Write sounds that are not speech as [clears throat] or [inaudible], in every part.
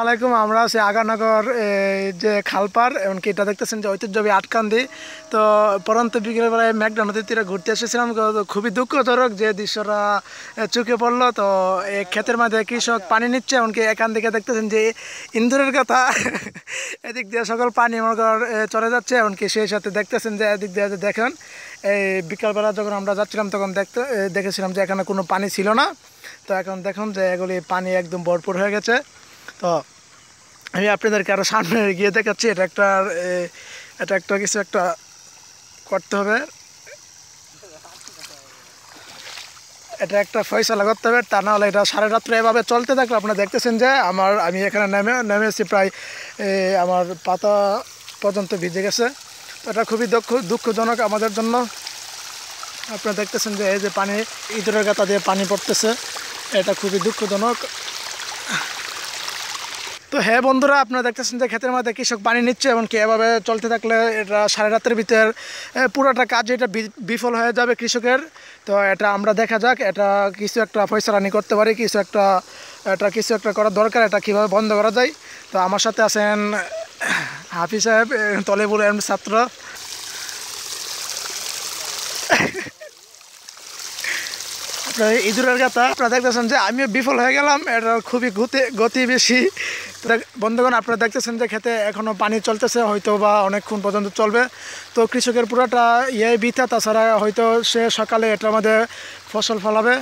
আলাইকুম আমরা সে আগানগর যে খালপার এমনকি এটা দেখতেছেন যে ঐতিহ্যবী আটকান্দি তো পরন্ত বিকেলবেলায় মেঘনা নদীর তীরে ঘুরতে এসেছিলাম খুবই দুঃখজনক যে দৃশ্যটা চুকে পড়লো তো এই ক্ষেতের মাঝে কৃষক পানি নিচ্ছে এমনকি এখান থেকে দেখতেছেন যে ইন্দুরের কথা [laughs] এদিক দিয়ে সকল পানি মনগর চলে যাচ্ছে এমনকি সেই সাথে দেখতেছেন যে এদিক দিয়ে দেখেন এই বিকালবেলা যখন আমরা যাচ্ছিলাম তখন দেখতে দেখেছিলাম যে এখানে কোনো পানি ছিল না তো এখন দেখুন যে এগুলি পানি একদম ভরপুর হয়ে গেছে তো আমি আপনাদেরকে আরও সামনে গিয়ে দেখাচ্ছি এটা একটা এটা একটা কিছু একটা করতে হবে এটা একটা ফয়সলা করতে হবে তা নাহলে এটা সাড়ে রাত্রে এভাবে চলতে থাকলে আপনারা দেখতেছেন যে আমার আমি এখানে নেমে নেমেছি প্রায় আমার পাতা পর্যন্ত ভিজে গেছে তো এটা খুবই দুঃখ দুঃখজনক আমাদের জন্য আপনারা দেখতেছেন যে এই যে পানি ইঁদুরের গাতা দিয়ে পানি পড়তেছে এটা খুবই দুঃখজনক তো হ্যাঁ বন্ধুরা আপনারা দেখতেছেন যে ক্ষেতের মধ্যে কৃষক পানি নিচ্ছে এমনকি এভাবে চলতে থাকলে এটা সাড়ে রাতের ভিতর পুরোটা কাজ এটা বিফল হয়ে যাবে কৃষকের তো এটা আমরা দেখা যাক এটা কিছু একটা রানি করতে পারি কিছু একটা এটা কিছু একটা করা দরকার এটা কীভাবে বন্ধ করা যায় তো আমার সাথে আছেন হাফি সাহেব তলেবুল এম ছাত্র ইঁদুরের কথা আপনারা দেখতেছেন যে আমিও বিফল হয়ে গেলাম এটা খুবই গতি গতি বেশি বন্ধুগণ আপনারা দেখতেছেন যে খেতে এখনও পানি চলতেছে হয়তো বা অনেকক্ষণ পর্যন্ত চলবে তো কৃষকের পুরোটা ইয়ে বিতা তাছাড়া হয়তো সে সকালে এটা আমাদের ফসল ফলাবে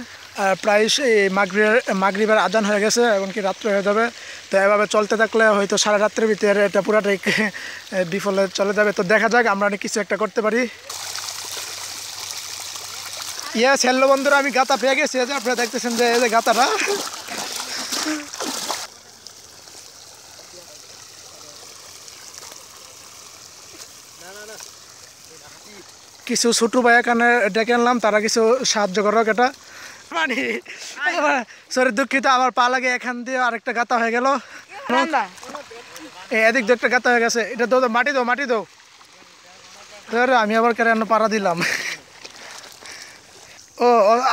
প্রায় সেই মাগরিবের মাগরিবের আজান হয়ে গেছে এমনকি রাত্র হয়ে যাবে তো এভাবে চলতে থাকলে হয়তো সারা রাত্রের ভিতরে এটা পুরাটাই [laughs] বিফলে চলে যাবে তো দেখা যাক আমরা অনেক কিছু একটা করতে পারি ইয়ে হ্যালো বন্ধুরা আমি গাতা পেয়ে গেছি আপনারা দেখতেছেন যে এই যে গাতাটা কিছু ছোট ভাইয়া কানে ডেকে আনলাম তারা কিছু সাহায্য করো এটা মানে সরি দুঃখিত আমার পা লাগে এখান দিয়ে আরেকটা গাতা হয়ে গেল এদিক দিয়ে একটা গাতা হয়ে গেছে এটা দৌ মাটি দো মাটি দো আমি আবার কেন পাড়া দিলাম ও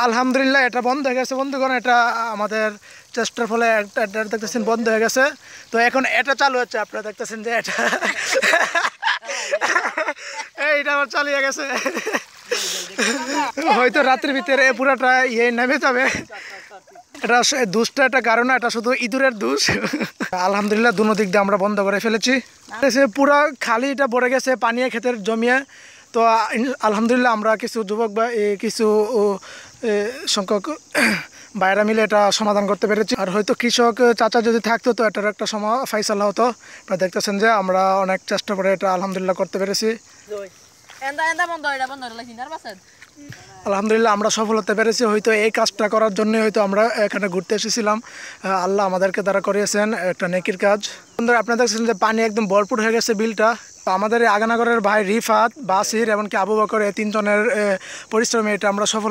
আলহামদুলিল্লাহ এটা বন্ধ হয়ে গেছে বন্ধুগণ এটা আমাদের চেষ্টার ফলে একটা দেখতেছেন বন্ধ হয়ে গেছে তো এখন এটা চালু হচ্ছে আপনারা দেখতেছেন যে এটা আবার চালিয়ে গেছে [laughs] হয়তো রাত্রির ভিতরে পুরাটা ইয়ে নেমে যাবে এটা দুষটা একটা কারণ এটা শুধু ইঁদুরের দুষ [laughs] আলহামদুলিল্লাহ দু দিক দিয়ে আমরা বন্ধ করে ফেলেছি সে পুরা খালি এটা পড়ে গেছে পানীয় ক্ষেতের জমিয়ে তো আলহামদুলিল্লাহ আমরা কিছু যুবক বা কিছু সংখ্যক বাইরা [clears throat] মিলে এটা সমাধান করতে পেরেছি আর হয়তো কৃষক চাচা যদি থাকতো তো এটার একটা সময় ফাইসালা হতো আপনারা দেখতেছেন যে আমরা অনেক চেষ্টা করে এটা আলহামদুলিল্লাহ করতে পেরেছি আলহামদুলিল্লাহ আমরা সফলতা পেরেছি হয়তো এই কাজটা করার জন্য হয়তো আমরা এখানে ঘুরতে এসেছিলাম আল্লাহ আমাদেরকে তারা করিয়েছেন একটা নেকির কাজ বন্ধুরা আপনারা দেখছেন যে পানি একদম ভরপুর হয়ে গেছে বিলটা আমাদের আগানাগরের ভাই রিফাত বাসির এমনকি আবু বকর এই তিনজনের পরিশ্রমে এটা আমরা সফল